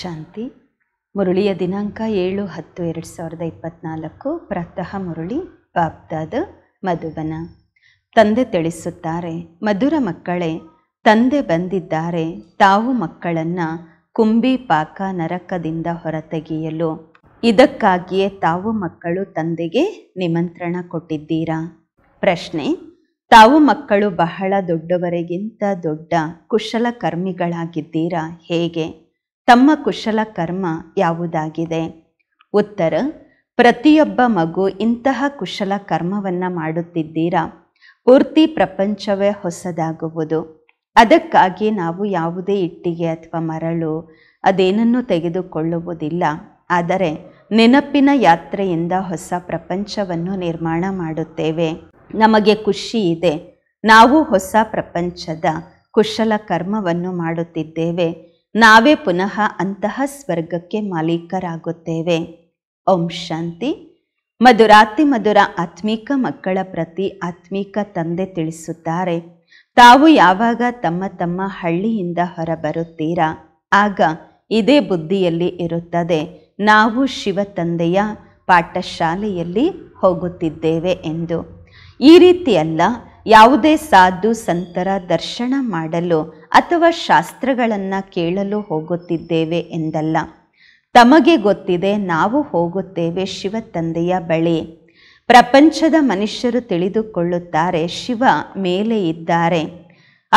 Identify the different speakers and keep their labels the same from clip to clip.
Speaker 1: ಶಾಂತಿ ಮುರುಳಿಯ ದಿನಾಂಕ ಏಳು ಹತ್ತು ಎರಡು ಸಾವಿರದ ಇಪ್ಪತ್ನಾಲ್ಕು ಪ್ರಾತಃ ಮುರುಳಿ ಬಾಬ್ದಾದ ಮಧುಬನ ತಂದೆ ತಿಳಿಸುತ್ತಾರೆ ಮಧುರ ಮಕ್ಕಳೇ ತಂದೆ ಬಂದಿದ್ದಾರೆ ತಾವು ಮಕ್ಕಳನ್ನು ಕುಂಬಿ ಪಾಕ ನರಕದಿಂದ ಹೊರತೆಗೆಯಲು ಇದಕ್ಕಾಗಿಯೇ ತಾವು ಮಕ್ಕಳು ತಂದೆಗೆ ನಿಮಂತ್ರಣ ಕೊಟ್ಟಿದ್ದೀರಾ ಪ್ರಶ್ನೆ ತಾವು ಮಕ್ಕಳು ಬಹಳ ದೊಡ್ಡವರಿಗಿಂತ ದೊಡ್ಡ ಕುಶಲಕರ್ಮಿಗಳಾಗಿದ್ದೀರಾ ಹೇಗೆ ತಮ್ಮ ಕುಶಲ ಕರ್ಮ ಯಾವುದಾಗಿದೆ ಉತ್ತರ ಪ್ರತಿಯೊಬ್ಬ ಮಗು ಇಂತಹ ಕುಶಲ ಕರ್ಮವನ್ನು ಮಾಡುತ್ತಿದ್ದೀರಾ ಪೂರ್ತಿ ಪ್ರಪಂಚವೇ ಹೊಸದಾಗುವುದು ಅದಕ್ಕಾಗಿ ನಾವು ಯಾವುದೇ ಇಟ್ಟಿಗೆ ಅಥವಾ ಮರಳು ಅದೇನನ್ನು ತೆಗೆದುಕೊಳ್ಳುವುದಿಲ್ಲ ಆದರೆ ನೆನಪಿನ ಯಾತ್ರೆಯಿಂದ ಹೊಸ ಪ್ರಪಂಚವನ್ನು ನಿರ್ಮಾಣ ಮಾಡುತ್ತೇವೆ ನಮಗೆ ಖುಷಿ ಇದೆ ನಾವು ಹೊಸ ಪ್ರಪಂಚದ ಕುಶಲ ಕರ್ಮವನ್ನು ಮಾಡುತ್ತಿದ್ದೇವೆ ನಾವೇ ಪುನಃ ಅಂತಹ ಸ್ವರ್ಗಕ್ಕೆ ಮಾಲೀಕರಾಗುತ್ತೇವೆ ಓಂ ಶಾಂತಿ ಮಧುರಾತಿ ಮಧುರ ಆತ್ಮೀಕ ಮಕ್ಕಳ ಪ್ರತಿ ಆತ್ಮೀಕ ತಂದೆ ತಿಳಿಸುತ್ತಾರೆ ತಾವು ಯಾವಾಗ ತಮ್ಮ ತಮ್ಮ ಹಳ್ಳಿಯಿಂದ ಹೊರಬರುತ್ತೀರಾ ಆಗ ಇದೇ ಬುದ್ಧಿಯಲ್ಲಿ ಇರುತ್ತದೆ ನಾವು ಶಿವ ತಂದೆಯ ಪಾಠಶಾಲೆಯಲ್ಲಿ ಹೋಗುತ್ತಿದ್ದೇವೆ ಎಂದು ಈ ರೀತಿಯಲ್ಲ ಯಾವುದೇ ಸಾಧು ಸಂತರ ದರ್ಶನ ಮಾಡಲು ಅಥವಾ ಶಾಸ್ತ್ರಗಳನ್ನು ಕೇಳಲು ಹೋಗುತ್ತಿದ್ದೇವೆ ಎಂದಲ್ಲ ತಮಗೆ ಗೊತ್ತಿದೆ ನಾವು ಹೋಗುತ್ತೇವೆ ಶಿವ ತಂದೆಯ ಬಳಿ ಪ್ರಪಂಚದ ಮನುಷ್ಯರು ತಿಳಿದುಕೊಳ್ಳುತ್ತಾರೆ ಶಿವ ಮೇಲೆ ಇದ್ದಾರೆ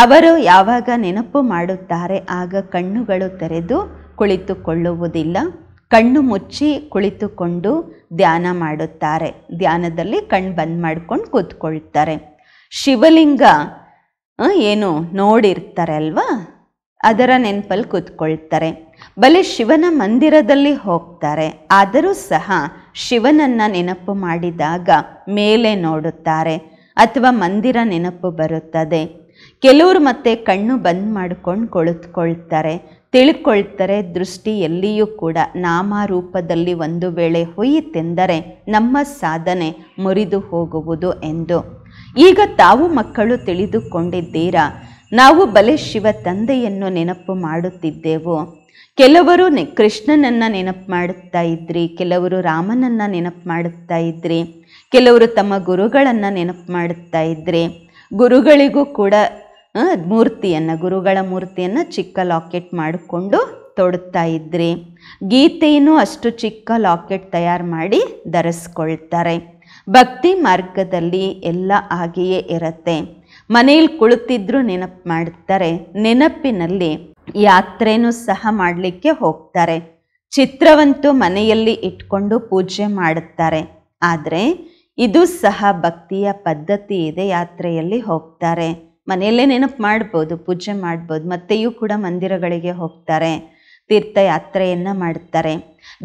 Speaker 1: ಅವರು ಯಾವಾಗ ನೆನಪು ಮಾಡುತ್ತಾರೆ ಆಗ ಕಣ್ಣುಗಳು ತೆರೆದು ಕುಳಿತುಕೊಳ್ಳುವುದಿಲ್ಲ ಕಣ್ಣು ಮುಚ್ಚಿ ಕುಳಿತುಕೊಂಡು ಧ್ಯಾನ ಮಾಡುತ್ತಾರೆ ಧ್ಯಾನದಲ್ಲಿ ಕಣ್ಣು ಬಂದ್ ಮಾಡ್ಕೊಂಡು ಕೂತ್ಕೊಳ್ತಾರೆ ಶಿವಲಿಂಗ ಏನು ನೋಡಿರ್ತಾರೆ ಅಲ್ವಾ ಅದರ ನೆನಪಲ್ಲಿ ಕೂತ್ಕೊಳ್ತಾರೆ ಬಲೆ ಶಿವನ ಮಂದಿರದಲ್ಲಿ ಹೋಗ್ತಾರೆ ಆದರೂ ಸಹ ಶಿವನನ್ನು ನೆನಪು ಮಾಡಿದಾಗ ಮೇಲೆ ನೋಡುತ್ತಾರೆ ಅಥವಾ ಮಂದಿರ ನೆನಪು ಬರುತ್ತದೆ ಕೆಲವರು ಮತ್ತೆ ಕಣ್ಣು ಬಂದ್ ಮಾಡ್ಕೊಂಡು ಕುಳಿತುಕೊಳ್ತಾರೆ ತಿಳ್ಕೊಳ್ತಾರೆ ದೃಷ್ಟಿ ಎಲ್ಲಿಯೂ ಕೂಡ ರೂಪದಲ್ಲಿ ಒಂದು ವೇಳೆ ಹೊಯ್ಯಿತೆಂದರೆ ನಮ್ಮ ಸಾಧನೆ ಮುರಿದು ಹೋಗುವುದು ಎಂದು ಈಗ ತಾವು ಮಕ್ಕಳು ತಿಳಿದುಕೊಂಡಿದ್ದೀರಾ ನಾವು ಬಲೆ ಶಿವ ತಂದೆಯನ್ನು ನೆನಪು ಮಾಡುತ್ತಿದ್ದೆವು ಕೆಲವರು ಕೃಷ್ಣನನ್ನು ನೆನಪು ಮಾಡುತ್ತಾ ಇದ್ರಿ ಕೆಲವರು ರಾಮನನ್ನು ನೆನಪು ಮಾಡುತ್ತಾ ಇದ್ರಿ ಕೆಲವರು ತಮ್ಮ ಗುರುಗಳನ್ನು ನೆನಪು ಮಾಡುತ್ತಾ ಇದ್ರಿ ಗುರುಗಳಿಗೂ ಕೂಡ ಮೂರ್ತಿಯನ್ನು ಗುರುಗಳ ಮೂರ್ತಿಯನ್ನು ಚಿಕ್ಕ ಲಾಕೆಟ್ ಮಾಡಿಕೊಂಡು ತೊಡುತ್ತಾ ಇದ್ರಿ ಗೀತೆಯನ್ನು ಅಷ್ಟು ಚಿಕ್ಕ ಲಾಕೆಟ್ ತಯಾರು ಮಾಡಿ ಧರಿಸ್ಕೊಳ್ತಾರೆ ಭಕ್ತಿ ಮಾರ್ಗದಲ್ಲಿ ಎಲ್ಲ ಹಾಗೆಯೇ ಇರುತ್ತೆ ಮನೆಯಲ್ಲಿ ಕುಳಿತಿದ್ರು ನೆನಪು ಮಾಡ್ತಾರೆ ನೆನಪಿನಲ್ಲಿ ಯಾತ್ರೆನೂ ಸಹ ಮಾಡಲಿಕ್ಕೆ ಹೋಗ್ತಾರೆ ಚಿತ್ರವಂತೂ ಮನೆಯಲ್ಲಿ ಇಟ್ಕೊಂಡು ಪೂಜೆ ಮಾಡುತ್ತಾರೆ ಆದರೆ ಇದು ಸಹ ಭಕ್ತಿಯ ಪದ್ಧತಿ ಇದೆ ಯಾತ್ರೆಯಲ್ಲಿ ಹೋಗ್ತಾರೆ ಮನೆಯಲ್ಲೇ ನೆನಪು ಮಾಡ್ಬೋದು ಪೂಜೆ ಮಾಡ್ಬೋದು ಮತ್ತೆಯೂ ಕೂಡ ಮಂದಿರಗಳಿಗೆ ಹೋಗ್ತಾರೆ ತೀರ್ಥಯಾತ್ರೆಯನ್ನು ಮಾಡ್ತಾರೆ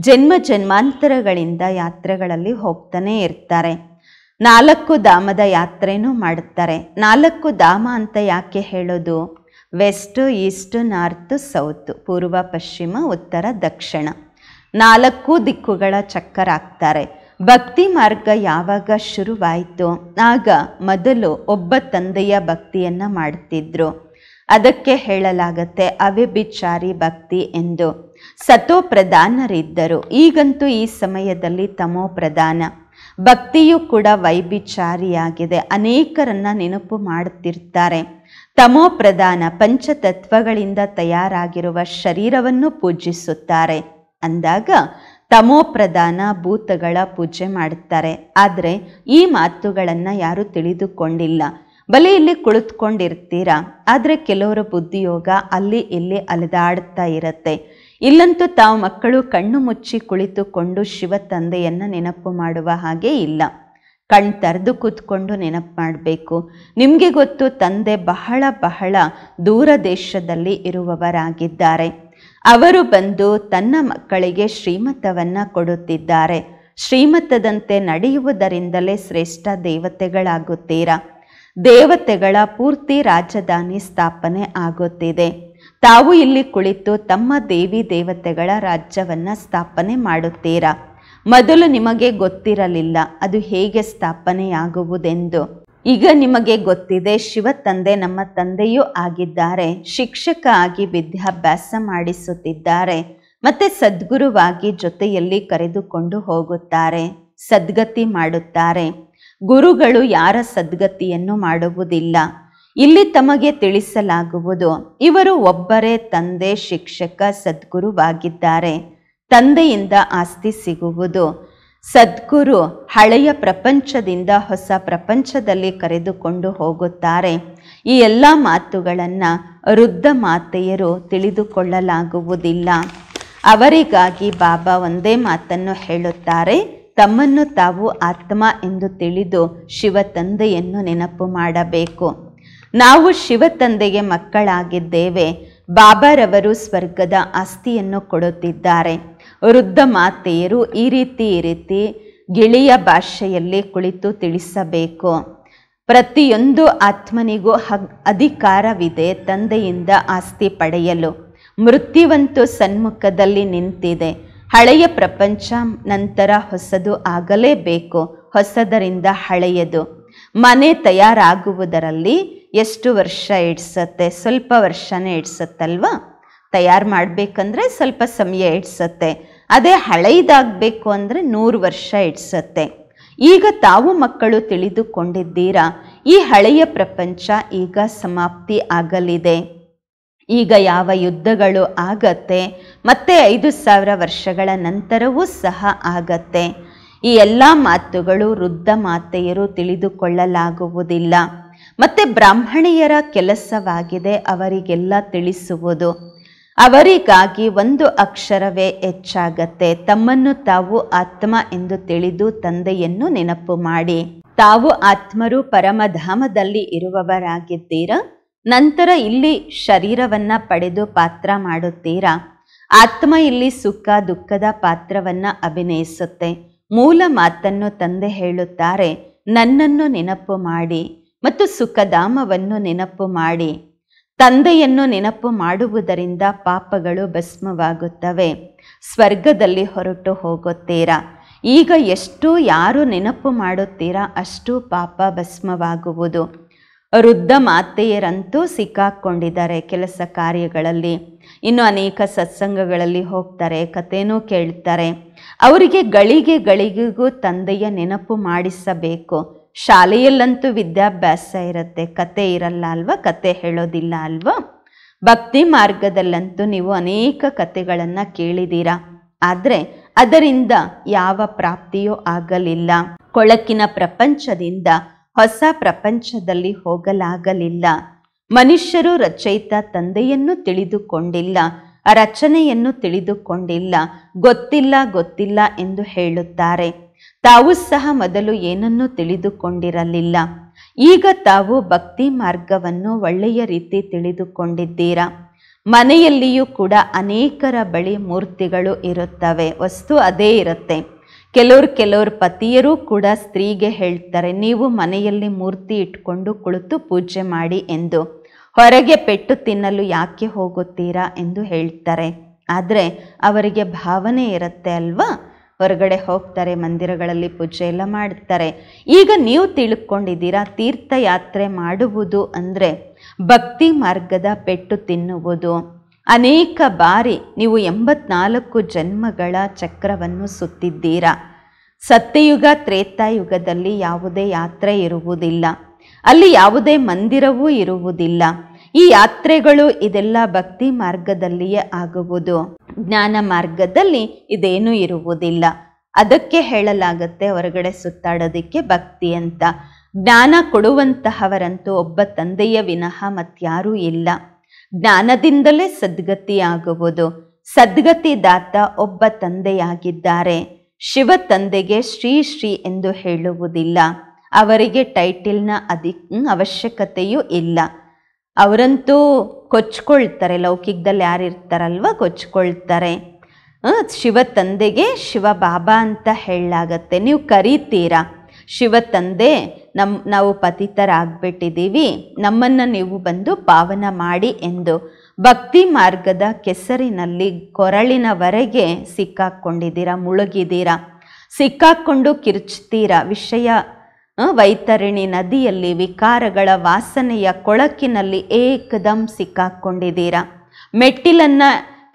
Speaker 1: ಜನ್ಮ ಜನ್ಮಾಂತರಗಳಿಂದ ಯಾತ್ರೆಗಳಲ್ಲಿ ಹೋಗ್ತಾನೆ ಇರ್ತಾರೆ ನಾಲ್ಕು ಧಾಮದ ಯಾತ್ರೆನೂ ಮಾಡುತ್ತಾರೆ ನಾಲ್ಕು ಧಾಮ ಅಂತ ಯಾಕೆ ಹೇಳೋದು ವೆಸ್ಟ್ ಈಸ್ಟ್ ನಾರ್ತ್ ಸೌತ್ ಪೂರ್ವ ಪಶ್ಚಿಮ ಉತ್ತರ ದಕ್ಷಿಣ ನಾಲ್ಕು ದಿಕ್ಕುಗಳ ಚಕ್ಕರಾಗ್ತಾರೆ ಭಕ್ತಿ ಮಾರ್ಗ ಯಾವಾಗ ಶುರುವಾಯಿತು ಆಗ ಮೊದಲು ಒಬ್ಬ ತಂದೆಯ ಭಕ್ತಿಯನ್ನು ಮಾಡ್ತಿದ್ರು ಅದಕ್ಕೆ ಹೇಳಲಾಗತ್ತೆ ಅವಿಭಿಚಾರಿ ಭಕ್ತಿ ಎಂದು ಸತೋ ಪ್ರಧಾನರಿದ್ದರು ಈಗಂತೂ ಈ ಸಮಯದಲ್ಲಿ ತಮೋ ಪ್ರಧಾನ ಭಕ್ತಿಯು ಕೂಡ ವೈಭಿಚಾರಿಯಾಗಿದೆ ಅನೇಕರನ್ನ ನೆನಪು ಮಾಡುತ್ತಿರ್ತಾರೆ ತಮೋ ಪ್ರಧಾನ ಪಂಚತತ್ವಗಳಿಂದ ತಯಾರಾಗಿರುವ ಶರೀರವನ್ನು ಪೂಜಿಸುತ್ತಾರೆ ಅಂದಾಗ ತಮೋ ಪ್ರಧಾನ ಭೂತಗಳ ಪೂಜೆ ಮಾಡುತ್ತಾರೆ ಆದರೆ ಈ ಮಾತುಗಳನ್ನು ಯಾರೂ ತಿಳಿದುಕೊಂಡಿಲ್ಲ ಬಲಿ ಇಲ್ಲಿ ಕುಳಿತುಕೊಂಡಿರ್ತೀರಾ ಆದರೆ ಕೆಲವರ ಬುದ್ಧಿಯೋಗ ಅಲ್ಲಿ ಇಲ್ಲಿ ಅಲೆದಾಡ್ತಾ ಇರುತ್ತೆ ಇಲ್ಲಂತೂ ತಾವು ಮಕ್ಕಳು ಕಣ್ಣು ಮುಚ್ಚಿ ಕುಳಿತುಕೊಂಡು ಶಿವ ತಂದೆಯನ್ನು ನೆನಪು ಮಾಡುವ ಹಾಗೆ ಇಲ್ಲ ಕಣ್ ತರೆದು ಕೂತ್ಕೊಂಡು ನೆನಪು ಮಾಡಬೇಕು ನಿಮಗೆ ಗೊತ್ತು ತಂದೆ ಬಹಳ ಬಹಳ ದೂರ ದೇಶದಲ್ಲಿ ಇರುವವರಾಗಿದ್ದಾರೆ ಅವರು ಬಂದು ತನ್ನ ಮಕ್ಕಳಿಗೆ ಶ್ರೀಮತವನ್ನು ಕೊಡುತ್ತಿದ್ದಾರೆ ಶ್ರೀಮತದಂತೆ ನಡೆಯುವುದರಿಂದಲೇ ಶ್ರೇಷ್ಠ ದೇವತೆಗಳಾಗುತ್ತೀರಾ ದೇವತೆಗಳ ಪೂರ್ತಿ ರಾಜಧಾನಿ ಸ್ಥಾಪನೆ ಆಗುತ್ತಿದೆ ತಾವು ಇಲ್ಲಿ ಕುಳಿತು ತಮ್ಮ ದೇವಿ ದೇವತೆಗಳ ರಾಜ್ಯವನ್ನು ಸ್ಥಾಪನೆ ಮಾಡುತ್ತೀರಾ ಮೊದಲು ನಿಮಗೆ ಗೊತ್ತಿರಲಿಲ್ಲ ಅದು ಹೇಗೆ ಸ್ಥಾಪನೆಯಾಗುವುದೆಂದು ಈಗ ನಿಮಗೆ ಗೊತ್ತಿದೆ ಶಿವ ತಂದೆ ನಮ್ಮ ತಂದೆಯೂ ಆಗಿದ್ದಾರೆ ಶಿಕ್ಷಕ ಆಗಿ ವಿದ್ಯಾಭ್ಯಾಸ ಮಾಡಿಸುತ್ತಿದ್ದಾರೆ ಮತ್ತೆ ಸದ್ಗುರುವಾಗಿ ಜೊತೆಯಲ್ಲಿ ಕರೆದುಕೊಂಡು ಹೋಗುತ್ತಾರೆ ಸದ್ಗತಿ ಮಾಡುತ್ತಾರೆ ಗುರುಗಳು ಯಾರ ಸದ್ಗತಿಯನ್ನು ಮಾಡುವುದಿಲ್ಲ ಇಲ್ಲಿ ತಮಗೆ ತಿಳಿಸಲಾಗುವುದು ಇವರು ಒಬ್ಬರೇ ತಂದೆ ಶಿಕ್ಷಕ ಸದ್ಗುರುವಾಗಿದ್ದಾರೆ ತಂದೆಯಿಂದ ಆಸ್ತಿ ಸಿಗುವುದು ಸದ್ಗುರು ಹಳೆಯ ಪ್ರಪಂಚದಿಂದ ಹೊಸ ಪ್ರಪಂಚದಲ್ಲಿ ಕರೆದುಕೊಂಡು ಹೋಗುತ್ತಾರೆ ಈ ಎಲ್ಲ ಮಾತುಗಳನ್ನು ವೃದ್ಧ ಮಾತೆಯರು ತಿಳಿದುಕೊಳ್ಳಲಾಗುವುದಿಲ್ಲ ಅವರಿಗಾಗಿ ಬಾಬಾ ಒಂದೇ ಮಾತನ್ನು ಹೇಳುತ್ತಾರೆ ತಮ್ಮನ್ನು ತಾವು ಆತ್ಮ ಎಂದು ತಿಳಿದು ಶಿವ ತಂದೆಯನ್ನು ನೆನಪು ಮಾಡಬೇಕು ನಾವು ಶಿವತಂದೆಗೆ ಮಕ್ಕಳಾಗಿದ್ದೇವೆ ಬಾಬಾರವರು ಸ್ವರ್ಗದ ಆಸ್ತಿಯನ್ನು ಕೊಡುತ್ತಿದ್ದಾರೆ ವೃದ್ಧ ಮಾತೆಯರು ಈ ರೀತಿ ಈ ರೀತಿ ಗಿಳಿಯ ಭಾಷೆಯಲ್ಲಿ ಕುಳಿತು ತಿಳಿಸಬೇಕು ಪ್ರತಿಯೊಂದು ಆತ್ಮನಿಗೂ ಹಗ್ ಅಧಿಕಾರವಿದೆ ತಂದೆಯಿಂದ ಆಸ್ತಿ ಪಡೆಯಲು ಮೃತ್ಯುವಂತೂ ಸನ್ಮುಖದಲ್ಲಿ ನಿಂತಿದೆ ಹಳೆಯ ಪ್ರಪಂಚ ನಂತರ ಹೊಸದು ಆಗಲೇಬೇಕು ಹೊಸದರಿಂದ ಹಳೆಯದು ಮನೆ ತಯಾರಾಗುವುದರಲ್ಲಿ ಎಷ್ಟು ವರ್ಷ ಇಡ್ಸತ್ತೆ ಸ್ವಲ್ಪ ವರ್ಷನೇ ಹಿಡ್ಸತ್ತಲ್ವಾ ತಯಾರು ಮಾಡಬೇಕಂದ್ರೆ ಸ್ವಲ್ಪ ಸಮಯ ಇಡ್ಸತ್ತೆ ಅದೇ ಹಳೆಯದಾಗಬೇಕು ಅಂದರೆ ನೂರು ವರ್ಷ ಇಡ್ಸತ್ತೆ ಈಗ ತಾವು ಮಕ್ಕಳು ತಿಳಿದುಕೊಂಡಿದ್ದೀರಾ ಈ ಹಳೆಯ ಪ್ರಪಂಚ ಈಗ ಸಮಾಪ್ತಿ ಆಗಲಿದೆ ಈಗ ಯಾವ ಯುದ್ಧಗಳು ಆಗತ್ತೆ ಮತ್ತೆ ಐದು ಸಾವಿರ ವರ್ಷಗಳ ನಂತರವೂ ಸಹ ಆಗತ್ತೆ ಈ ಎಲ್ಲ ಮಾತುಗಳು ವೃದ್ಧ ಮಾತೆಯರು ತಿಳಿದುಕೊಳ್ಳಲಾಗುವುದಿಲ್ಲ ಮತ್ತೆ ಬ್ರಾಹ್ಮಣಿಯರ ಕೆಲಸವಾಗಿದೆ ಅವರಿಗೆಲ್ಲ ತಿಳಿಸುವುದು ಅವರಿಗಾಗಿ ಒಂದು ಅಕ್ಷರವೇ ಹೆಚ್ಚಾಗತ್ತೆ ತಮ್ಮನ್ನು ತಾವು ಆತ್ಮ ಎಂದು ತಿಳಿದು ತಂದೆಯನ್ನು ನೆನಪು ಮಾಡಿ ತಾವು ಆತ್ಮರು ಪರಮಧಾಮದಲ್ಲಿ ಇರುವವರಾಗಿದ್ದೀರಾ ನಂತರ ಇಲ್ಲಿ ಶರೀರವನ್ನ ಪಡೆದು ಪಾತ್ರ ಮಾಡುತ್ತೀರಾ ಆತ್ಮ ಇಲ್ಲಿ ಸುಖ ದುಃಖದ ಪಾತ್ರವನ್ನ ಅಭಿನಯಿಸುತ್ತೆ ಮೂಲ ಮಾತನ್ನು ತಂದೆ ಹೇಳುತ್ತಾರೆ ನನ್ನನ್ನು ನೆನಪು ಮಾಡಿ ಮತ್ತು ಸುಖಧಾಮವನ್ನು ನೆನಪು ಮಾಡಿ ತಂದೆಯನ್ನು ನೆನಪು ಮಾಡುವುದರಿಂದ ಪಾಪಗಳು ಭಸ್ಮವಾಗುತ್ತವೆ ಸ್ವರ್ಗದಲ್ಲಿ ಹೊರಟು ಹೋಗುತ್ತೀರಾ ಈಗ ಎಷ್ಟು ಯಾರು ನೆನಪು ಮಾಡುತ್ತೀರಾ ಅಷ್ಟು ಪಾಪ ಭಸ್ಮವಾಗುವುದು ವೃದ್ಧ ಮಾತೆಯರಂತೂ ಸಿಕ್ಕಾಕ್ಕೊಂಡಿದ್ದಾರೆ ಕೆಲಸ ಕಾರ್ಯಗಳಲ್ಲಿ ಇನ್ನು ಅನೇಕ ಸತ್ಸಂಗಗಳಲ್ಲಿ ಹೋಗ್ತಾರೆ ಕಥೆನೂ ಕೇಳ್ತಾರೆ ಅವರಿಗೆ ಗಳಿಗೆ ಗಳಿಗೆಗೂ ತಂದೆಯ ನೆನಪು ಮಾಡಿಸಬೇಕು ಶಾಲೆಯಲ್ಲಂತೂ ವಿದ್ಯಾಭ್ಯಾಸ ಇರುತ್ತೆ ಕತೆ ಇರಲ್ಲ ಅಲ್ವಾ ಕತೆ ಹೇಳೋದಿಲ್ಲ ಅಲ್ವಾ ಭಕ್ತಿ ಮಾರ್ಗದಲ್ಲಂತೂ ನೀವು ಅನೇಕ ಕತೆಗಳನ್ನು ಕೇಳಿದ್ದೀರಾ ಆದರೆ ಅದರಿಂದ ಯಾವ ಪ್ರಾಪ್ತಿಯೂ ಆಗಲಿಲ್ಲ ಕೊಳಕಿನ ಪ್ರಪಂಚದಿಂದ ಹೊಸ ಪ್ರಪಂಚದಲ್ಲಿ ಹೋಗಲಾಗಲಿಲ್ಲ ಮನುಷ್ಯರು ರಚಯಿತ ತಂದೆಯನ್ನು ತಿಳಿದುಕೊಂಡಿಲ್ಲ ರಚನೆಯನ್ನು ತಿಳಿದುಕೊಂಡಿಲ್ಲ ಗೊತ್ತಿಲ್ಲ ಗೊತ್ತಿಲ್ಲ ಎಂದು ಹೇಳುತ್ತಾರೆ ತಾವು ಸಹ ಮೊದಲು ಏನನ್ನೂ ತಿಳಿದುಕೊಂಡಿರಲಿಲ್ಲ ಈಗ ತಾವು ಭಕ್ತಿ ಮಾರ್ಗವನ್ನು ಒಳ್ಳೆಯ ರೀತಿ ತಿಳಿದುಕೊಂಡಿದ್ದೀರಾ ಮನೆಯಲ್ಲಿಯೂ ಕೂಡ ಅನೇಕರ ಬಳಿ ಮೂರ್ತಿಗಳು ಇರುತ್ತವೆ ವಸ್ತು ಅದೇ ಇರುತ್ತೆ ಕೆಲವ್ರು ಕೆಲವರು ಪತಿಯರೂ ಕೂಡ ಸ್ತ್ರೀಗೆ ಹೇಳ್ತಾರೆ ನೀವು ಮನೆಯಲ್ಲಿ ಮೂರ್ತಿ ಇಟ್ಕೊಂಡು ಕುಳಿತು ಪೂಜೆ ಮಾಡಿ ಎಂದು ಹೊರಗೆ ಪೆಟ್ಟು ತಿನ್ನಲು ಯಾಕೆ ಹೋಗುತ್ತೀರಾ ಎಂದು ಹೇಳ್ತಾರೆ ಆದರೆ ಅವರಿಗೆ ಭಾವನೆ ಇರುತ್ತೆ ಅಲ್ವಾ ಹೊರಗಡೆ ಹೋಗ್ತಾರೆ ಮಂದಿರಗಳಲ್ಲಿ ಪೂಜೆ ಎಲ್ಲ ಮಾಡ್ತಾರೆ ಈಗ ನೀವು ತಿಳ್ಕೊಂಡಿದ್ದೀರಾ ತೀರ್ಥಯಾತ್ರೆ ಮಾಡುವುದು ಅಂದರೆ ಭಕ್ತಿ ಮಾರ್ಗದ ಪೆಟ್ಟು ತಿನ್ನುವುದು ಅನೇಕ ಬಾರಿ ನೀವು ಎಂಬತ್ನಾಲ್ಕು ಜನ್ಮಗಳ ಚಕ್ರವನ್ನು ಸುತ್ತಿದ್ದೀರಾ ಸತ್ಯಯುಗ ತ್ರೇತಾಯುಗದಲ್ಲಿ ಯಾವುದೇ ಯಾತ್ರೆ ಇರುವುದಿಲ್ಲ ಅಲ್ಲಿ ಯಾವುದೇ ಮಂದಿರವೂ ಇರುವುದಿಲ್ಲ ಈ ಯಾತ್ರೆಗಳು ಇದೆಲ್ಲ ಭಕ್ತಿ ಮಾರ್ಗದಲ್ಲಿಯೇ ಆಗುವುದು ಜ್ಞಾನ ಮಾರ್ಗದಲ್ಲಿ ಇದೇನೂ ಇರುವುದಿಲ್ಲ ಅದಕ್ಕೆ ಹೇಳಲಾಗತ್ತೆ ಹೊರಗಡೆ ಸುತ್ತಾಡೋದಕ್ಕೆ ಭಕ್ತಿ ಅಂತ ಜ್ಞಾನ ಕೊಡುವಂತಹವರಂತೂ ಒಬ್ಬ ತಂದೆಯ ವಿನಃ ಮತ್ಯಾರೂ ಇಲ್ಲ ಜ್ಞಾನದಿಂದಲೇ ಸದ್ಗತಿಯಾಗುವುದು ಸದ್ಗತಿದಾತ ಒಬ್ಬ ತಂದೆಯಾಗಿದ್ದಾರೆ ಶಿವ ತಂದೆಗೆ ಶ್ರೀ ಶ್ರೀ ಎಂದು ಹೇಳುವುದಿಲ್ಲ ಅವರಿಗೆ ಟೈಟಿಲ್ನ ಅಧಿಕ್ ಅವಶ್ಯಕತೆಯೂ ಇಲ್ಲ ಅವರಂತೂ ಕೊಚ್ಕೊಳ್ತಾರೆ ಲೌಕಿಕದಲ್ಲಿ ಯಾರು ಇರ್ತಾರಲ್ವ ಕೊಚ್ಕೊಳ್ತಾರೆ ಶಿವ ತಂದೆಗೆ ಶಿವ ಬಾಬಾ ಅಂತ ಹೇಳಲಾಗತ್ತೆ ನೀವು ಕರೀತೀರಾ ಶಿವ ತಂದೆ ನಮ್ಮ ನಾವು ಪತಿತರಾಗ್ಬಿಟ್ಟಿದ್ದೀವಿ ನಮ್ಮನ್ನು ನೀವು ಬಂದು ಪಾವನ ಮಾಡಿ ಎಂದು ಭಕ್ತಿ ಮಾರ್ಗದ ಕೆಸರಿನಲ್ಲಿ ಕೊರಳಿನವರೆಗೆ ಸಿಕ್ಕಾಕ್ಕೊಂಡಿದ್ದೀರಾ ಮುಳುಗಿದ್ದೀರಾ ಸಿಕ್ಕಾಕ್ಕೊಂಡು ಕಿರ್ಚ್ತೀರಾ ವಿಷಯ ವೈತರಣಿ ನದಿಯಲ್ಲಿ ವಿಕಾರಗಳ ವಾಸನೆಯ ಕೊಳಕಿನಲ್ಲಿ ಏಕದಂ ಸಿಕ್ಕಾಕ್ಕೊಂಡಿದ್ದೀರಾ ಮೆಟ್ಟಿಲನ್ನು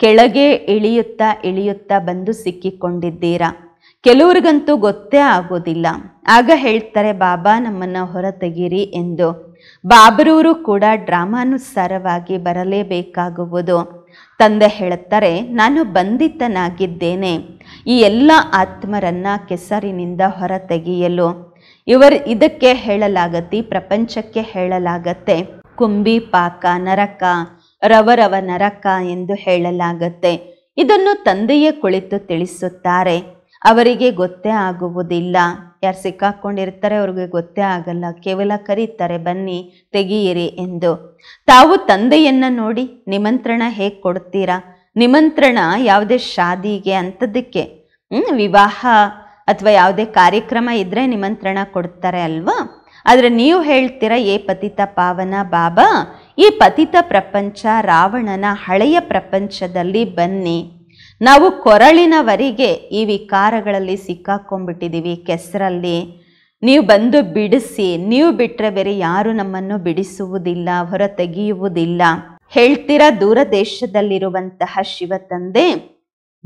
Speaker 1: ಕೆಳಗೆ ಇಳಿಯುತ್ತಾ ಇಳಿಯುತ್ತಾ ಬಂದು ಸಿಕ್ಕಿಕೊಂಡಿದ್ದೀರಾ ಕೆಲವ್ರಿಗಂತೂ ಗೊತ್ತೇ ಆಗೋದಿಲ್ಲ ಆಗ ಹೇಳ್ತಾರೆ ಬಾಬಾ ನಮ್ಮನ್ನು ಹೊರತೆಗಿರಿ ಎಂದು ಬಾಬರೂರು ಕೂಡ ಡ್ರಾಮಾನುಸಾರವಾಗಿ ಬರಲೇಬೇಕಾಗುವುದು ತಂದೆ ಹೇಳುತ್ತಾರೆ ನಾನು ಬಂಧಿತನಾಗಿದ್ದೇನೆ ಈ ಎಲ್ಲ ಆತ್ಮರನ್ನು ಕೆಸರಿನಿಂದ ಹೊರತೆಗೆಯಲು ಇವರು ಇದಕ್ಕೆ ಹೇಳಲಾಗತ್ತಿ ಪ್ರಪಂಚಕ್ಕೆ ಹೇಳಲಾಗತ್ತೆ ಕುಂಬಿ ಪಾಕ ನರಕ ರವರವ ನರಕ ಎಂದು ಹೇಳಲಾಗತ್ತೆ ಇದನ್ನು ತಂದೆಯೇ ಕುಳಿತು ತಿಳಿಸುತ್ತಾರೆ ಅವರಿಗೆ ಗೊತ್ತೇ ಆಗುವುದಿಲ್ಲ ಯಾರು ಸಿಕ್ಕಾಕೊಂಡಿರ್ತಾರೆ ಅವ್ರಿಗೆ ಗೊತ್ತೇ ಆಗಲ್ಲ ಕೇವಲ ಕರೀತಾರೆ ಬನ್ನಿ ತೆಗೆಯಿರಿ ಎಂದು ತಾವು ತಂದೆಯನ್ನ ನೋಡಿ ನಿಮಂತ್ರಣ ಹೇಗೆ ಕೊಡ್ತೀರಾ ನಿಮಂತ್ರಣ ಯಾವುದೇ ಶಾದಿಗೆ ಅಂಥದ್ದಕ್ಕೆ ವಿವಾಹ ಅಥವಾ ಯಾವುದೇ ಕಾರ್ಯಕ್ರಮ ಇದ್ದರೆ ನಿಮಂತ್ರಣ ಕೊಡ್ತಾರೆ ಅಲ್ವಾ ಆದರೆ ನೀವು ಹೇಳ್ತೀರ ಏ ಪತಿತ ಪಾವನ ಬಾಬಾ ಈ ಪತಿತ ಪ್ರಪಂಚ ರಾವಣನ ಹಳೆಯ ಪ್ರಪಂಚದಲ್ಲಿ ಬನ್ನಿ ನಾವು ಕೊರಳಿನವರೆಗೆ ಈ ವಿಕಾರಗಳಲ್ಲಿ ಸಿಕ್ಕಾಕೊಂಡ್ಬಿಟ್ಟಿದ್ದೀವಿ ಕೆಸರಲ್ಲಿ ನೀವು ಬಂದು ಬಿಡಿಸಿ ನೀವು ಬಿಟ್ಟರೆ ಬೇರೆ ಯಾರು ನಮ್ಮನ್ನು ಬಿಡಿಸುವುದಿಲ್ಲ ಹೊರ ತೆಗೆಯುವುದಿಲ್ಲ ಹೇಳ್ತೀರ ದೂರ ದೇಶದಲ್ಲಿರುವಂತಹ ಶಿವ ತಂದೆ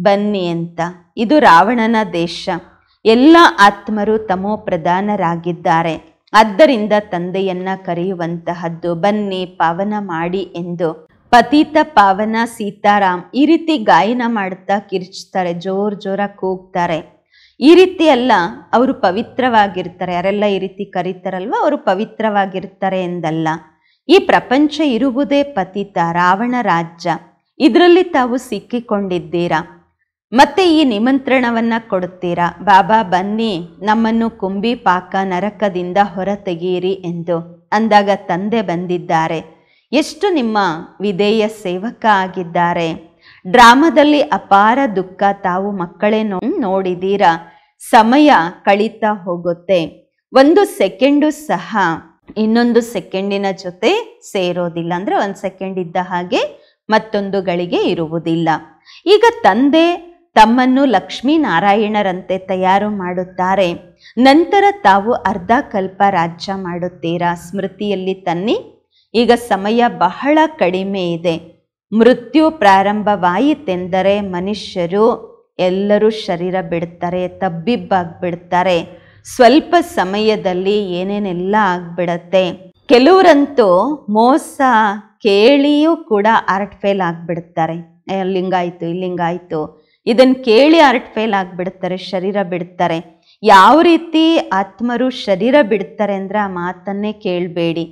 Speaker 1: ಬನ್ನಿ ಅಂತ ಇದು ರಾವಣನ ದೇಶ ಎಲ್ಲ ಆತ್ಮರು ತಮೋ ಪ್ರಧಾನರಾಗಿದ್ದಾರೆ ಆದ್ದರಿಂದ ತಂದೆಯನ್ನ ಕರೆಯುವಂತಹದ್ದು ಬನ್ನಿ ಪಾವನ ಮಾಡಿ ಎಂದು ಪತೀತ ಪಾವನ ಸೀತಾರಾಮ್ ಈ ರೀತಿ ಗಾಯನ ಮಾಡ್ತಾ ಕಿರ್ಚ್ತಾರೆ ಜೋರ್ ಜೋರ ಕೂಗ್ತಾರೆ ಈ ರೀತಿ ಅಲ್ಲ ಅವರು ಪವಿತ್ರವಾಗಿರ್ತಾರೆ ಯಾರೆಲ್ಲ ಈ ರೀತಿ ಕರೀತಾರಲ್ವ ಅವರು ಪವಿತ್ರವಾಗಿರ್ತಾರೆ ಎಂದಲ್ಲ ಈ ಪ್ರಪಂಚ ಇರುವುದೇ ಪತಿತ ರಾವಣ ರಾಜ್ಯ ಇದರಲ್ಲಿ ತಾವು ಸಿಕ್ಕಿಕೊಂಡಿದ್ದೀರಾ ಮತ್ತೆ ಈ ನಿಮಂತ್ರಣವನ್ನು ಕೊಡುತ್ತೀರಾ ಬಾಬಾ ಬನ್ನಿ ನಮ್ಮನ್ನು ಕುಂಬಿ ಪಾಕ ನರಕದಿಂದ ಹೊರತೆಗೆಯಿರಿ ಎಂದು ಅಂದಾಗ ತಂದೆ ಬಂದಿದ್ದಾರೆ ಎಷ್ಟು ನಿಮ್ಮ ವಿಧೇಯ ಸೇವಕ ಆಗಿದ್ದಾರೆ ಡ್ರಾಮದಲ್ಲಿ ಅಪಾರ ದುಃಖ ತಾವು ಮಕ್ಕಳೇ ನೋಡಿದ್ದೀರ ಸಮಯ ಕಳೀತಾ ಹೋಗುತ್ತೆ ಒಂದು ಸೆಕೆಂಡು ಸಹ ಇನ್ನೊಂದು ಸೆಕೆಂಡಿನ ಜೊತೆ ಸೇರೋದಿಲ್ಲ ಅಂದರೆ ಒಂದು ಸೆಕೆಂಡ್ ಇದ್ದ ಹಾಗೆ ಮತ್ತೊಂದು ಗಳಿಗೆ ಇರುವುದಿಲ್ಲ ಈಗ ತಂದೆ ತಮ್ಮನ್ನು ಲಕ್ಷ್ಮೀನಾರಾಯಣರಂತೆ ತಯಾರು ಮಾಡುತ್ತಾರೆ ನಂತರ ತಾವು ಅರ್ಧ ಕಲ್ಪ ರಾಜ್ಯ ಮಾಡುತ್ತೀರಾ ಸ್ಮೃತಿಯಲ್ಲಿ ತನ್ನಿ ಈಗ ಸಮಯ ಬಹಳ ಕಡಿಮೆ ಇದೆ ಮೃತ್ಯು ಪ್ರಾರಂಭವಾಯಿತೆಂದರೆ ಮನುಷ್ಯರು ಎಲ್ಲರೂ ಶರೀರ ಬಿಡ್ತಾರೆ ತಬ್ಬಿಬ್ಬಾಗ್ಬಿಡ್ತಾರೆ ಸ್ವಲ್ಪ ಸಮಯದಲ್ಲಿ ಏನೇನೆಲ್ಲ ಆಗ್ಬಿಡತ್ತೆ ಕೆಲವರಂತೂ ಮೋಸ ಕೇಳಿಯೂ ಕೂಡ ಆರ್ಟ್ ಫೇಲ್ ಆಗಿಬಿಡ್ತಾರೆ ಅಲ್ಲಿಂಗಾಯಿತು ಇಲ್ಲಿಂಗಾಯಿತು ಇದನ್ನು ಕೇಳಿ ಆರ್ಟ್ ಫೇಲ್ ಆಗಿಬಿಡ್ತಾರೆ ಶರೀರ ಬಿಡ್ತಾರೆ ಯಾವ ರೀತಿ ಆತ್ಮರು ಶರೀರ ಬಿಡ್ತಾರೆ ಅಂದರೆ ಆ ಮಾತನ್ನೇ ಕೇಳಬೇಡಿ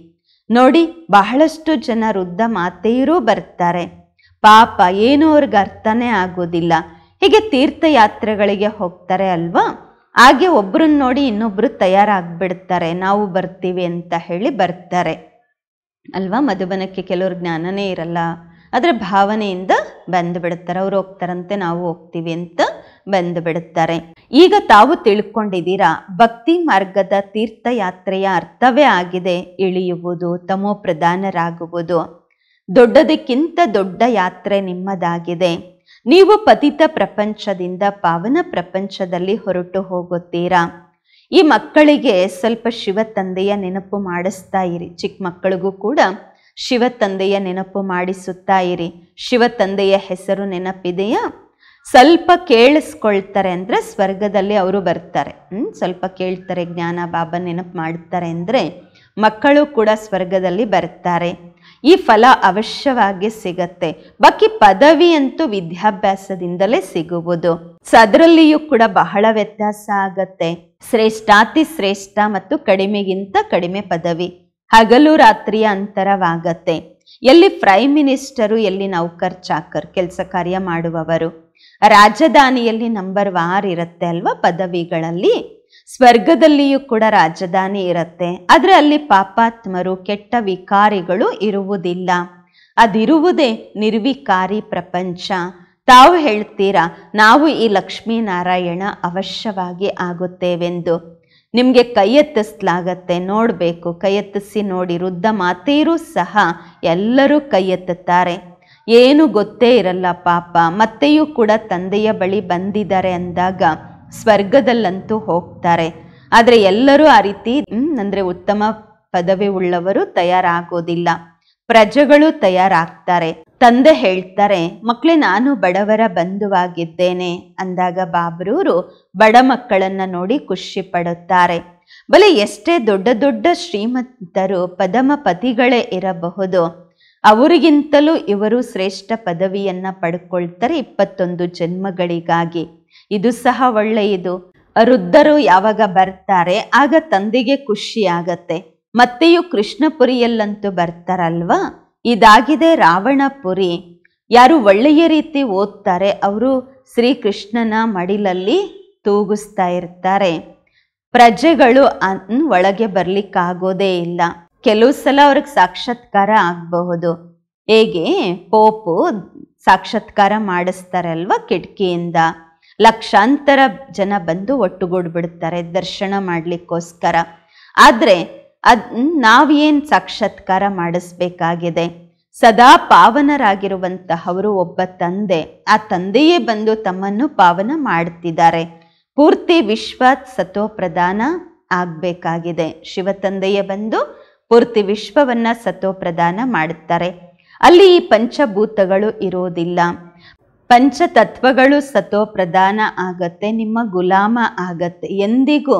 Speaker 1: ನೋಡಿ ಬಹಳಷ್ಟು ಜನ ವೃದ್ಧ ಮಾತೆಯರೂ ಬರ್ತಾರೆ ಪಾಪ ಏನೂ ಅವ್ರಿಗೆ ಅರ್ಥನೇ ಆಗೋದಿಲ್ಲ ಹೀಗೆ ತೀರ್ಥಯಾತ್ರೆಗಳಿಗೆ ಹೋಗ್ತಾರೆ ಅಲ್ವಾ ಹಾಗೆ ಒಬ್ಬರನ್ನ ನೋಡಿ ಇನ್ನೊಬ್ಬರು ತಯಾರಾಗ್ಬಿಡ್ತಾರೆ ನಾವು ಬರ್ತೀವಿ ಅಂತ ಹೇಳಿ ಬರ್ತಾರೆ ಅಲ್ವಾ ಮಧುಬನಕ್ಕೆ ಕೆಲವ್ರ ಜ್ಞಾನನೇ ಇರಲ್ಲ ಅದರ ಭಾವನೆಯಿಂದ ಬಂದು ಬಿಡುತ್ತಾರೆ ಅವ್ರು ಹೋಗ್ತಾರಂತೆ ನಾವು ಹೋಗ್ತೀವಿ ಅಂತ ಬಂದು ಬಿಡುತ್ತಾರೆ ಈಗ ತಾವು ತಿಳ್ಕೊಂಡಿದ್ದೀರಾ ಭಕ್ತಿ ಮಾರ್ಗದ ತೀರ್ಥಯಾತ್ರೆಯ ಅರ್ಥವೇ ಆಗಿದೆ ಇಳಿಯುವುದು ತಮೋ ಪ್ರಧಾನರಾಗುವುದು ದೊಡ್ಡದಕ್ಕಿಂತ ದೊಡ್ಡ ಯಾತ್ರೆ ನಿಮ್ಮದಾಗಿದೆ ನೀವು ಪತಿತ ಪ್ರಪಂಚದಿಂದ ಪಾವನ ಪ್ರಪಂಚದಲ್ಲಿ ಹೊರಟು ಹೋಗುತ್ತೀರಾ ಈ ಮಕ್ಕಳಿಗೆ ಸ್ವಲ್ಪ ಶಿವ ತಂದೆಯ ನೆನಪು ಮಾಡಿಸ್ತಾ ಇರಿ ಚಿಕ್ಕ ಮಕ್ಕಳಿಗೂ ಕೂಡ ಶಿವ ತಂದೆಯ ನೆನಪು ಮಾಡಿಸುತ್ತಾ ಇರಿ ಶಿವ ತಂದೆಯ ಹೆಸರು ನೆನಪಿದೆಯಾ ಸ್ವಲ್ಪ ಕೇಳಿಸ್ಕೊಳ್ತಾರೆ ಅಂದರೆ ಸ್ವರ್ಗದಲ್ಲಿ ಅವರು ಬರ್ತಾರೆ ಸ್ವಲ್ಪ ಕೇಳ್ತಾರೆ ಜ್ಞಾನ ಬಾಬಾ ನೆನಪು ಮಾಡ್ತಾರೆ ಅಂದರೆ ಮಕ್ಕಳು ಕೂಡ ಸ್ವರ್ಗದಲ್ಲಿ ಬರ್ತಾರೆ ಈ ಫಲ ಅವಶ್ಯವಾಗಿ ಸಿಗತ್ತೆ ಬಾಕಿ ಪದವಿ ಅಂತೂ ವಿದ್ಯಾಭ್ಯಾಸದಿಂದಲೇ ಸಿಗುವುದು ಅದರಲ್ಲಿಯೂ ಕೂಡ ಬಹಳ ವ್ಯತ್ಯಾಸ ಆಗತ್ತೆ ಶ್ರೇಷ್ಠಾತಿ ಶ್ರೇಷ್ಠ ಮತ್ತು ಕಡಿಮೆಗಿಂತ ಕಡಿಮೆ ಪದವಿ ಹಗಲು ರಾತ್ರಿಯ ಅಂತರವಾಗತ್ತೆ ಎಲ್ಲಿ ಪ್ರೈಮ್ ಮಿನಿಸ್ಟರು ಎಲ್ಲಿ ನೌಕರ್ ಚಾಕರ್ ಕೆಲಸ ಕಾರ್ಯ ಮಾಡುವವರು ರಾಜಧಾನಿಯಲ್ಲಿ ನಂಬರ್ ವಾರ್ ಇರುತ್ತೆ ಅಲ್ವಾ ಪದವಿಗಳಲ್ಲಿ ಸ್ವರ್ಗದಲ್ಲಿಯೂ ಕೂಡ ರಾಜಧಾನಿ ಇರುತ್ತೆ ಆದರೆ ಅಲ್ಲಿ ಪಾಪಾತ್ಮರು ಕೆಟ್ಟ ವಿಕಾರಿಗಳು ಇರುವುದಿಲ್ಲ ಅದಿರುವುದೇ ನಿರ್ವಿಕಾರಿ ಪ್ರಪಂಚ ತಾವು ಹೇಳ್ತೀರಾ ನಾವು ಈ ಲಕ್ಷ್ಮೀನಾರಾಯಣ ಅವಶ್ಯವಾಗಿ ಆಗುತ್ತೇವೆಂದು ನಿಮಗೆ ಕೈ ಎತ್ತಿಸ್ಲಾಗತ್ತೆ ನೋಡಬೇಕು ಕೈ ಎತ್ತಿಸಿ ನೋಡಿ ವೃದ್ಧ ಮಾತೆಯರೂ ಸಹ ಎಲ್ಲರೂ ಕೈ ಎತ್ತುತ್ತಾರೆ ಏನು ಗೊತ್ತೇ ಇರಲ್ಲ ಪಾಪ ಮತ್ತೆಯೂ ಕೂಡ ತಂದೆಯ ಬಳಿ ಬಂದಿದ್ದಾರೆ ಅಂದಾಗ ಸ್ವರ್ಗದಲ್ಲಂತೂ ಹೋಗ್ತಾರೆ ಆದರೆ ಎಲ್ಲರೂ ಆ ರೀತಿ ಅಂದರೆ ಉತ್ತಮ ಪದವಿ ಉಳ್ಳವರು ತಯಾರಾಗೋದಿಲ್ಲ ಪ್ರಜೆಗಳು ತಯಾರಾಗ್ತಾರೆ ತಂದೆ ಹೇಳ್ತಾರೆ ಮಕ್ಕಳೇ ನಾನು ಬಡವರ ಬಂಧುವಾಗಿದ್ದೇನೆ ಅಂದಾಗ ಬಾಬ್ರೂರು ಬಡ ಮಕ್ಕಳನ್ನ ನೋಡಿ ಖುಷಿ ಪಡುತ್ತಾರೆ ಬಲೆ ಎಷ್ಟೇ ದೊಡ್ಡ ದೊಡ್ಡ ಶ್ರೀಮಂತರು ಪದಮ ಪತಿಗಳೇ ಇರಬಹುದು ಅವರಿಗಿಂತಲೂ ಇವರು ಶ್ರೇಷ್ಠ ಪದವಿಯನ್ನ ಪಡ್ಕೊಳ್ತಾರೆ ಇಪ್ಪತ್ತೊಂದು ಜನ್ಮಗಳಿಗಾಗಿ ಇದು ಸಹ ಒಳ್ಳೆಯದು ವೃದ್ಧರು ಯಾವಾಗ ಬರ್ತಾರೆ ಆಗ ತಂದೆಗೆ ಖುಷಿ ಆಗತ್ತೆ ಮತ್ತೆಯೂ ಕೃಷ್ಣಪುರಿಯಲ್ಲಂತೂ ಬರ್ತಾರಲ್ವ ಇದಾಗಿದೆ ರಾವಣಪುರಿ ಯಾರು ಒಳ್ಳೆಯ ರೀತಿ ಓದ್ತಾರೆ ಅವರು ಶ್ರೀಕೃಷ್ಣನ ಮಡಿಲಲ್ಲಿ ತೂಗಿಸ್ತಾ ಇರ್ತಾರೆ ಪ್ರಜೆಗಳು ಅನ್ ಒಳಗೆ ಬರ್ಲಿಕ್ಕಾಗೋದೇ ಇಲ್ಲ ಕೆಲವು ಸಲ ಅವ್ರಿಗೆ ಸಾಕ್ಷಾತ್ಕಾರ ಆಗಬಹುದು ಹೇಗೆ ಪೋಪು ಸಾಕ್ಷಾತ್ಕಾರ ಮಾಡಿಸ್ತಾರಲ್ವ ಕಿಟಕಿಯಿಂದ ಲಕ್ಷಾಂತರ ಜನ ಬಂದು ಒಟ್ಟುಗೂಡ್ಬಿಡ್ತಾರೆ ದರ್ಶನ ಮಾಡಲಿಕ್ಕೋಸ್ಕರ ಆದರೆ ಅದ್ ನಾವೇನ್ ಸಾಕ್ಷಾತ್ಕಾರ ಮಾಡಿಸ್ಬೇಕಾಗಿದೆ ಸದಾ ಪಾವನರಾಗಿರುವಂತಹವರು ಒಬ್ಬ ತಂದೆ ಆ ತಂದೆಯೇ ಬಂದು ತಮ್ಮನ್ನು ಪಾವನ ಮಾಡ್ತಿದ್ದಾರೆ ಪೂರ್ತಿ ವಿಶ್ವ ಸತೋ ಪ್ರಧಾನ ಶಿವ ಶಿವತಂದೆಯೇ ಬಂದು ಪೂರ್ತಿ ವಿಶ್ವವನ್ನ ಸತೋ ಮಾಡುತ್ತಾರೆ ಅಲ್ಲಿ ಈ ಪಂಚಭೂತಗಳು ಇರೋದಿಲ್ಲ ಪಂಚತತ್ವಗಳು ತತ್ವಗಳು ಪ್ರಧಾನ ಆಗತ್ತೆ ನಿಮ್ಮ ಗುಲಾಮ ಆಗತ್ತೆ ಎಂದಿಗೂ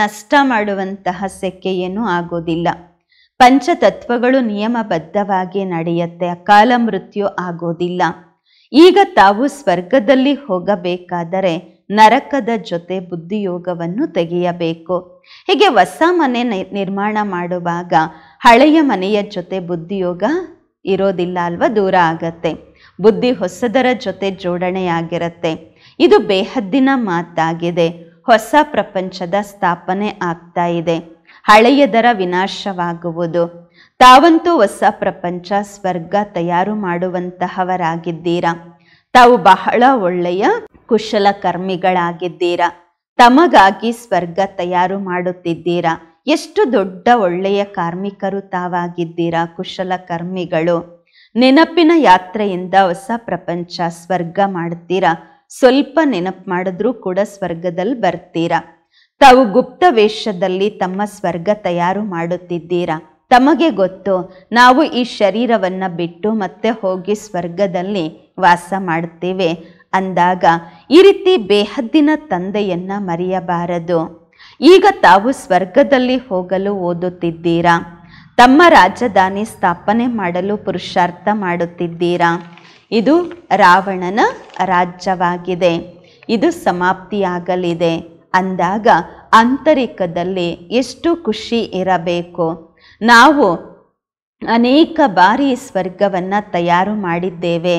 Speaker 1: ನಷ್ಟ ಮಾಡುವಂತಹ ಏನೂ ಆಗೋದಿಲ್ಲ ಪಂಚತತ್ವಗಳು ನಿಯಮಬದ್ಧವಾಗಿ ನಡೆಯುತ್ತೆ ಅಕಾಲ ಮೃತ್ಯು ಆಗೋದಿಲ್ಲ ಈಗ ತಾವು ಸ್ವರ್ಗದಲ್ಲಿ ಹೋಗಬೇಕಾದರೆ ನರಕದ ಜೊತೆ ಬುದ್ಧಿಯೋಗವನ್ನು ತೆಗೆಯಬೇಕು ಹೀಗೆ ಹೊಸ ಮನೆ ನಿರ್ಮಾಣ ಮಾಡುವಾಗ ಹಳೆಯ ಮನೆಯ ಜೊತೆ ಬುದ್ಧಿಯೋಗ ಇರೋದಿಲ್ಲ ಅಲ್ವಾ ದೂರ ಆಗತ್ತೆ ಬುದ್ಧಿ ಹೊಸದರ ಜೊತೆ ಜೋಡಣೆಯಾಗಿರುತ್ತೆ ಇದು ಬೇಹದ್ದಿನ ಮಾತಾಗಿದೆ ಹೊಸ ಪ್ರಪಂಚದ ಸ್ಥಾಪನೆ ಆಗ್ತಾ ಇದೆ ಹಳೆಯದರ ವಿನಾಶವಾಗುವುದು ತಾವಂತೂ ಹೊಸ ಪ್ರಪಂಚ ಸ್ವರ್ಗ ತಯಾರು ಮಾಡುವಂತಹವರಾಗಿದ್ದೀರಾ ತಾವು ಬಹಳ ಒಳ್ಳೆಯ ಕುಶಲ ಕರ್ಮಿಗಳಾಗಿದ್ದೀರಾ ತಮಗಾಗಿ ಸ್ವರ್ಗ ತಯಾರು ಮಾಡುತ್ತಿದ್ದೀರಾ ಎಷ್ಟು ದೊಡ್ಡ ಒಳ್ಳೆಯ ಕಾರ್ಮಿಕರು ತಾವಾಗಿದ್ದೀರಾ ಕುಶಲ ಕರ್ಮಿಗಳು ನೆನಪಿನ ಯಾತ್ರೆಯಿಂದ ಹೊಸ ಪ್ರಪಂಚ ಸ್ವರ್ಗ ಮಾಡುತ್ತೀರಾ ಸ್ವಲ್ಪ ನೆನಪು ಮಾಡಿದ್ರೂ ಕೂಡ ಸ್ವರ್ಗದಲ್ಲಿ ಬರ್ತೀರಾ ತಾವು ಗುಪ್ತ ವೇಷದಲ್ಲಿ ತಮ್ಮ ಸ್ವರ್ಗ ತಯಾರು ಮಾಡುತ್ತಿದ್ದೀರಾ ತಮಗೆ ಗೊತ್ತು ನಾವು ಈ ಶರೀರವನ್ನು ಬಿಟ್ಟು ಮತ್ತೆ ಹೋಗಿ ಸ್ವರ್ಗದಲ್ಲಿ ವಾಸ ಮಾಡುತ್ತೇವೆ ಅಂದಾಗ ಈ ರೀತಿ ಬೇಹದ್ದಿನ ತಂದೆಯನ್ನು ಮರೆಯಬಾರದು ಈಗ ತಾವು ಸ್ವರ್ಗದಲ್ಲಿ ಹೋಗಲು ಓದುತ್ತಿದ್ದೀರಾ ತಮ್ಮ ರಾಜಧಾನಿ ಸ್ಥಾಪನೆ ಮಾಡಲು ಪುರುಷಾರ್ಥ ಮಾಡುತ್ತಿದ್ದೀರಾ ಇದು ರಾವಣನ ರಾಜ್ಯವಾಗಿದೆ ಇದು ಸಮಾಪ್ತಿಯಾಗಲಿದೆ ಅಂದಾಗ ಆಂತರಿಕದಲ್ಲಿ ಎಷ್ಟು ಖುಷಿ ಇರಬೇಕು ನಾವು ಅನೇಕ ಬಾರಿ ಸ್ವರ್ಗವನ್ನು ತಯಾರು ಮಾಡಿದ್ದೇವೆ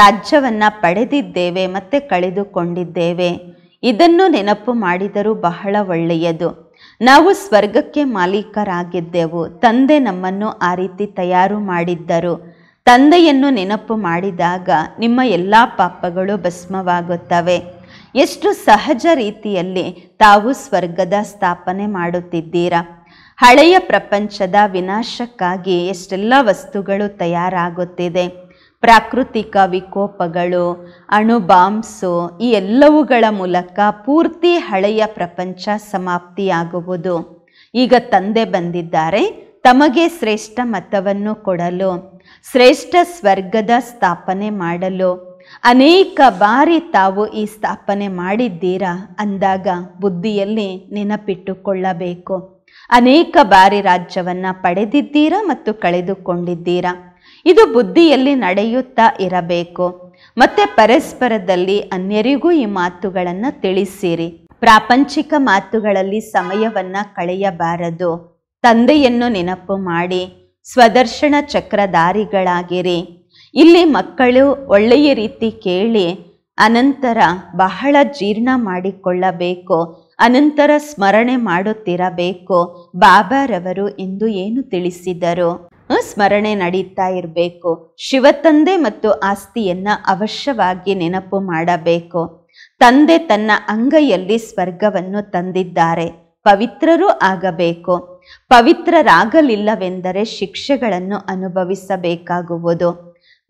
Speaker 1: ರಾಜ್ಯವನ್ನು ಪಡೆದಿದ್ದೇವೆ ಮತ್ತು ಕಳೆದುಕೊಂಡಿದ್ದೇವೆ ಇದನ್ನು ನೆನಪು ಮಾಡಿದರೂ ಬಹಳ ಒಳ್ಳೆಯದು ನಾವು ಸ್ವರ್ಗಕ್ಕೆ ಮಾಲೀಕರಾಗಿದ್ದೆವು ತಂದೆ ನಮ್ಮನ್ನು ಆ ರೀತಿ ತಯಾರು ಮಾಡಿದ್ದರು ತಂದೆಯನ್ನು ನೆನಪು ಮಾಡಿದಾಗ ನಿಮ್ಮ ಎಲ್ಲ ಪಾಪಗಳು ಭಸ್ಮವಾಗುತ್ತವೆ ಎಷ್ಟು ಸಹಜ ರೀತಿಯಲ್ಲಿ ತಾವು ಸ್ವರ್ಗದ ಸ್ಥಾಪನೆ ಮಾಡುತ್ತಿದ್ದೀರಾ ಹಳೆಯ ಪ್ರಪಂಚದ ವಿನಾಶಕ್ಕಾಗಿ ಎಷ್ಟೆಲ್ಲ ವಸ್ತುಗಳು ತಯಾರಾಗುತ್ತಿದೆ ಪ್ರಾಕೃತಿಕ ವಿಕೋಪಗಳು ಅಣು ಬಾಂಬ್ಸು ಈ ಎಲ್ಲವುಗಳ ಮೂಲಕ ಪೂರ್ತಿ ಹಳೆಯ ಪ್ರಪಂಚ ಸಮಾಪ್ತಿಯಾಗುವುದು ಈಗ ತಂದೆ ಬಂದಿದ್ದಾರೆ ತಮಗೆ ಶ್ರೇಷ್ಠ ಮತವನ್ನು ಕೊಡಲು ಶ್ರೇಷ್ಠ ಸ್ವರ್ಗದ ಸ್ಥಾಪನೆ ಮಾಡಲು ಅನೇಕ ಬಾರಿ ತಾವು ಈ ಸ್ಥಾಪನೆ ಮಾಡಿದ್ದೀರಾ ಅಂದಾಗ ಬುದ್ಧಿಯಲ್ಲಿ ನೆನಪಿಟ್ಟುಕೊಳ್ಳಬೇಕು ಅನೇಕ ಬಾರಿ ರಾಜ್ಯವನ್ನು ಪಡೆದಿದ್ದೀರಾ ಮತ್ತು ಕಳೆದುಕೊಂಡಿದ್ದೀರಾ ಇದು ಬುದ್ಧಿಯಲ್ಲಿ ನಡೆಯುತ್ತಾ ಇರಬೇಕು ಮತ್ತೆ ಪರಸ್ಪರದಲ್ಲಿ ಅನ್ಯರಿಗೂ ಈ ಮಾತುಗಳನ್ನು ತಿಳಿಸಿರಿ ಪ್ರಾಪಂಚಿಕ ಮಾತುಗಳಲ್ಲಿ ಸಮಯವನ್ನು ಕಳೆಯಬಾರದು ತಂದೆಯನ್ನು ನೆನಪು ಮಾಡಿ ಸ್ವದರ್ಶನ ಚಕ್ರಧಾರಿಗಳಾಗಿರಿ ಇಲ್ಲಿ ಮಕ್ಕಳು ಒಳ್ಳೆಯ ರೀತಿ ಕೇಳಿ ಅನಂತರ ಬಹಳ ಜೀರ್ಣ ಮಾಡಿಕೊಳ್ಳಬೇಕು ಅನಂತರ ಸ್ಮರಣೆ ಮಾಡುತ್ತಿರಬೇಕು ಬಾಬಾರವರು ಎಂದು ಏನು ತಿಳಿಸಿದರು ಸ್ಮರಣೆ ನಡೀತಾ ಇರಬೇಕು ಶಿವತಂದೆ ಮತ್ತು ಆಸ್ತಿಯನ್ನ ಅವಶ್ಯವಾಗಿ ನೆನಪು ಮಾಡಬೇಕು ತಂದೆ ತನ್ನ ಅಂಗೈಯಲ್ಲಿ ಸ್ವರ್ಗವನ್ನು ತಂದಿದ್ದಾರೆ ಪವಿತ್ರರೂ ಆಗಬೇಕು ಪವಿತ್ರರಾಗಲಿಲ್ಲವೆಂದರೆ ಶಿಕ್ಷೆಗಳನ್ನು ಅನುಭವಿಸಬೇಕಾಗುವುದು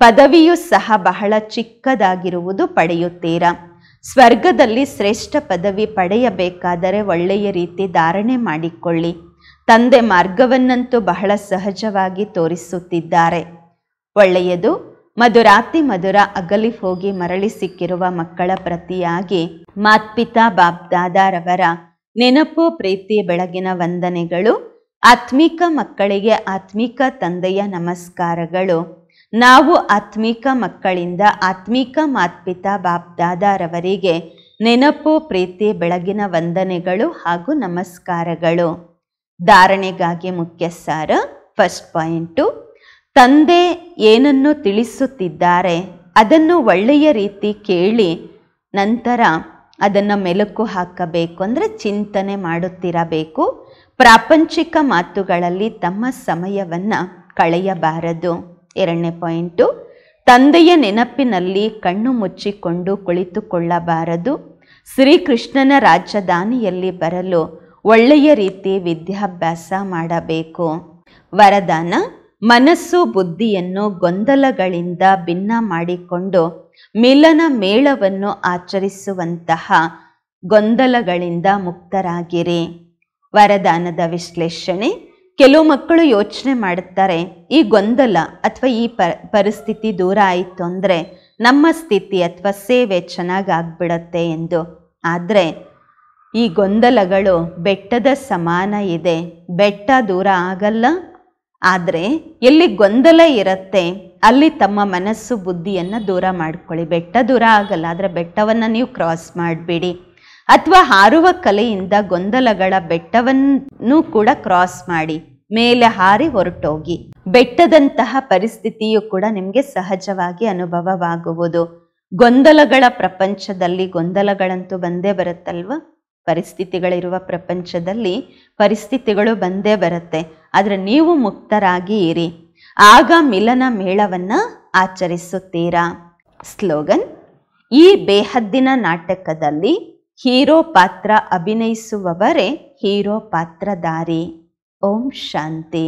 Speaker 1: ಪದವಿಯೂ ಸಹ ಬಹಳ ಚಿಕ್ಕದಾಗಿರುವುದು ಪಡೆಯುತ್ತೀರಾ ಸ್ವರ್ಗದಲ್ಲಿ ಶ್ರೇಷ್ಠ ಪದವಿ ಪಡೆಯಬೇಕಾದರೆ ಒಳ್ಳೆಯ ರೀತಿ ಧಾರಣೆ ಮಾಡಿಕೊಳ್ಳಿ ತಂದೆ ಮಾರ್ಗವನ್ನಂತೂ ಬಹಳ ಸಹಜವಾಗಿ ತೋರಿಸುತ್ತಿದ್ದಾರೆ ಒಳ್ಳೆಯದು ಮಧುರಾತಿ ಮಧುರ ಅಗಲಿ ಹೋಗಿ ಮರಳಿ ಸಿಕ್ಕಿರುವ ಮಕ್ಕಳ ಪ್ರತಿಯಾಗಿ ಮಾತ್ಪಿತಾ ಬಾಬ್ದಾದಾರವರ ನೆನಪು ಪ್ರೀತಿ ಬೆಳಗಿನ ವಂದನೆಗಳು ಆತ್ಮಿಕ ಮಕ್ಕಳಿಗೆ ಆತ್ಮಿಕ ತಂದೆಯ ನಮಸ್ಕಾರಗಳು ನಾವು ಆತ್ಮಿಕ ಮಕ್ಕಳಿಂದ ಆತ್ಮಿಕ ಮಾತ್ಪಿತಾ ಬಾಪ್ದಾದಾರವರಿಗೆ ನೆನಪು ಪ್ರೀತಿ ಬೆಳಗಿನ ವಂದನೆಗಳು ಹಾಗೂ ನಮಸ್ಕಾರಗಳು ಧಾರಣೆಗಾಗಿ ಮುಖ್ಯ ಸಾರ ಫಸ್ಟ್ ಪಾಯಿಂಟು ತಂದೆ ಏನನ್ನು ತಿಳಿಸುತ್ತಿದ್ದಾರೆ ಅದನ್ನು ಒಳ್ಳೆಯ ರೀತಿ ಕೇಳಿ ನಂತರ ಅದನ್ನು ಮೆಲುಕು ಹಾಕಬೇಕು ಅಂದರೆ ಚಿಂತನೆ ಮಾಡುತ್ತಿರಬೇಕು ಪ್ರಾಪಂಚಿಕ ಮಾತುಗಳಲ್ಲಿ ತಮ್ಮ ಸಮಯವನ್ನು ಕಳೆಯಬಾರದು ಎರಡನೇ ಪಾಯಿಂಟು ತಂದೆಯ ನೆನಪಿನಲ್ಲಿ ಕಣ್ಣು ಮುಚ್ಚಿಕೊಂಡು ಕುಳಿತುಕೊಳ್ಳಬಾರದು ಶ್ರೀಕೃಷ್ಣನ ರಾಜಧಾನಿಯಲ್ಲಿ ಬರಲು ಒಳ್ಳೆಯ ರೀತಿ ವಿದ್ಯಾಭ್ಯಾಸ ಮಾಡಬೇಕು ವರದಾನ ಮನಸ್ಸು ಬುದ್ಧಿಯನ್ನು ಗೊಂದಲಗಳಿಂದ ಭಿನ್ನ ಮಾಡಿಕೊಂಡು ಮಿಲನ ಮೇಳವನ್ನು ಆಚರಿಸುವಂತಹ ಗೊಂದಲಗಳಿಂದ ಮುಕ್ತರಾಗಿರಿ ವರದಾನದ ವಿಶ್ಲೇಷಣೆ ಕೆಲವು ಮಕ್ಕಳು ಯೋಚನೆ ಮಾಡುತ್ತಾರೆ ಈ ಗೊಂದಲ ಅಥವಾ ಈ ಪರಿಸ್ಥಿತಿ ದೂರ ಆಯಿತು ಅಂದರೆ ನಮ್ಮ ಸ್ಥಿತಿ ಅಥವಾ ಸೇವೆ ಚೆನ್ನಾಗಿ ಆಗ್ಬಿಡತ್ತೆ ಎಂದು ಆದರೆ ಈ ಗೊಂದಲಗಳು ಬೆಟ್ಟದ ಸಮಾನ ಇದೆ ಬೆಟ್ಟ ದೂರ ಆಗಲ್ಲ ಆದರೆ ಎಲ್ಲಿ ಗೊಂದಲ ಇರುತ್ತೆ ಅಲ್ಲಿ ತಮ್ಮ ಮನಸ್ಸು ಬುದ್ಧಿಯನ್ನು ದೂರ ಮಾಡಿಕೊಳ್ಳಿ ಬೆಟ್ಟ ದೂರ ಆಗಲ್ಲ ಆದರೆ ಬೆಟ್ಟವನ್ನು ನೀವು ಕ್ರಾಸ್ ಮಾಡಬೇಡಿ ಅಥವಾ ಹಾರುವ ಕಲೆಯಿಂದ ಗೊಂದಲಗಳ ಬೆಟ್ಟವನ್ನು ಕೂಡ ಕ್ರಾಸ್ ಮಾಡಿ ಮೇಲೆ ಹಾರಿ ಹೊರಟೋಗಿ ಬೆಟ್ಟದಂತಹ ಪರಿಸ್ಥಿತಿಯು ಕೂಡ ನಿಮಗೆ ಸಹಜವಾಗಿ ಅನುಭವವಾಗುವುದು ಗೊಂದಲಗಳ ಪ್ರಪಂಚದಲ್ಲಿ ಗೊಂದಲಗಳಂತೂ ಬಂದೇ ಬರುತ್ತಲ್ವ ಪರಿಸ್ಥಿತಿಗಳಿರುವ ಪ್ರಪಂಚದಲ್ಲಿ ಪರಿಸ್ಥಿತಿಗಳು ಬಂದೇ ಬರುತ್ತೆ ಆದರೆ ನೀವು ಮುಕ್ತರಾಗಿ ಇರಿ ಆಗ ಮಿಲನ ಮೇಳವನ್ನು ಆಚರಿಸುತ್ತೀರಾ ಸ್ಲೋಗನ್ ಈ ಬೇಹದ್ದಿನ ನಾಟಕದಲ್ಲಿ ಹೀರೋ ಪಾತ್ರ ಅಭಿನಯಿಸುವವರೇ ಹೀರೋ ಪಾತ್ರಧಾರಿ ಓಂ ಶಾಂತಿ